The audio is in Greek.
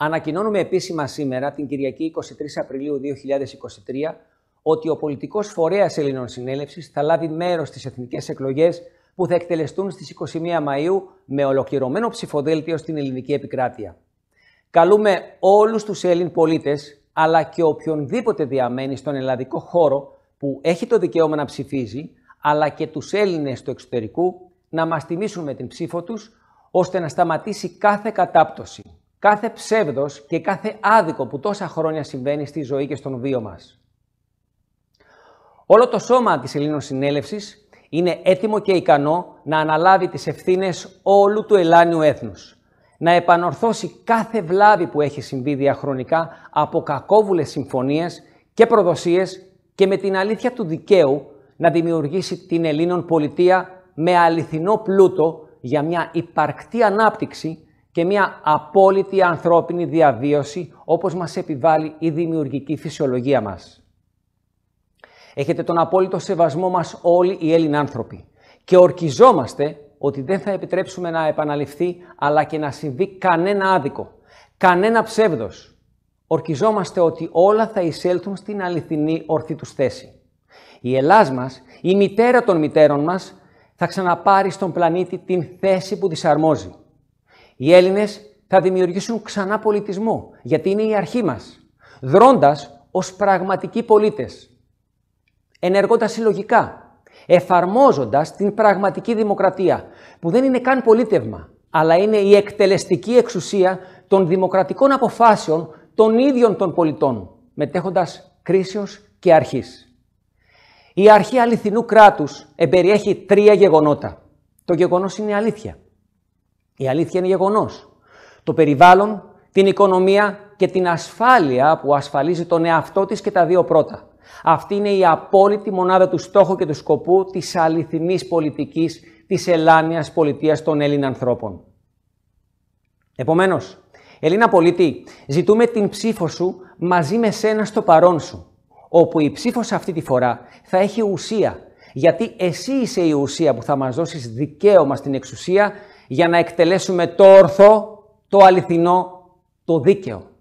Ανακοινώνουμε επίσημα σήμερα, την Κυριακή 23 Απριλίου 2023, ότι ο πολιτικός φορέας Ελληνών συνέλευσης θα λάβει μέρος στις εθνικές εκλογές που θα εκτελεστούν στις 21 Μαΐου με ολοκληρωμένο ψηφοδέλτιο στην ελληνική επικράτεια. Καλούμε όλους τους Έλλην πολίτες, αλλά και οποιονδήποτε διαμένει στον ελλαδικό χώρο που έχει το δικαίωμα να ψηφίζει, αλλά και τους Έλληνες του εξωτερικού, να μας τιμήσουν με την ψήφο τους ώστε να σταματήσει κάθε κατάπτωση κάθε ψεύδος και κάθε άδικο που τόσα χρόνια συμβαίνει στη ζωή και στον βίο μας. Όλο το σώμα της Ελλήνων Συνέλευσης είναι έτοιμο και ικανό να αναλάβει τις ευθύνες όλου του Ελλάνιου έθνους, να επανορθώσει κάθε βλάβη που έχει συμβεί διαχρονικά από κακόβουλες συμφωνίες και προδοσίες και με την αλήθεια του δικαίου να δημιουργήσει την Ελλήνων πολιτεία με αληθινό πλούτο για μια υπαρκτή ανάπτυξη και μια απόλυτη ανθρώπινη διαβίωση όπως μας επιβάλλει η δημιουργική φυσιολογία μας. Έχετε τον απόλυτο σεβασμό μας όλοι οι Έλληνες άνθρωποι και ορκιζόμαστε ότι δεν θα επιτρέψουμε να επαναληφθεί αλλά και να συμβεί κανένα άδικο, κανένα ψεύδος. Ορκιζόμαστε ότι όλα θα εισέλθουν στην αληθινή ορθή τους θέση. Η Ελλάς μας, η μητέρα των μητέρων μας, θα ξαναπάρει στον πλανήτη την θέση που της αρμόζει. Οι Έλληνες θα δημιουργήσουν ξανά πολιτισμό, γιατί είναι η αρχή μας, Δρώντας ως πραγματικοί πολίτες, Ενεργώντας συλλογικά, εφαρμόζοντας την πραγματική δημοκρατία, που δεν είναι καν πολίτευμα, αλλά είναι η εκτελεστική εξουσία των δημοκρατικών αποφάσεων των ίδιων των πολιτών, μετέχοντας κρίσεως και αρχής. Η αρχή αληθινού κράτους εμπεριέχει τρία γεγονότα. Το γεγονός είναι αλήθεια. Η αλήθεια είναι γεγονός. Το περιβάλλον, την οικονομία και την ασφάλεια που ασφαλίζει τον εαυτό της και τα δύο πρώτα. Αυτή είναι η απόλυτη μονάδα του στόχου και του σκοπού της αληθινής πολιτικής της Ελλάνιας πολιτείας των Ελληνών. ανθρώπων. Επομένως, Ελλήνα πολίτη, ζητούμε την ψήφο σου μαζί με σένα στο παρόν σου, όπου η ψήφος αυτή τη φορά θα έχει ουσία, γιατί εσύ είσαι η ουσία που θα μας δώσεις δικαίωμα στην εξουσία για να εκτελέσουμε το όρθο, το αληθινό, το δίκαιο.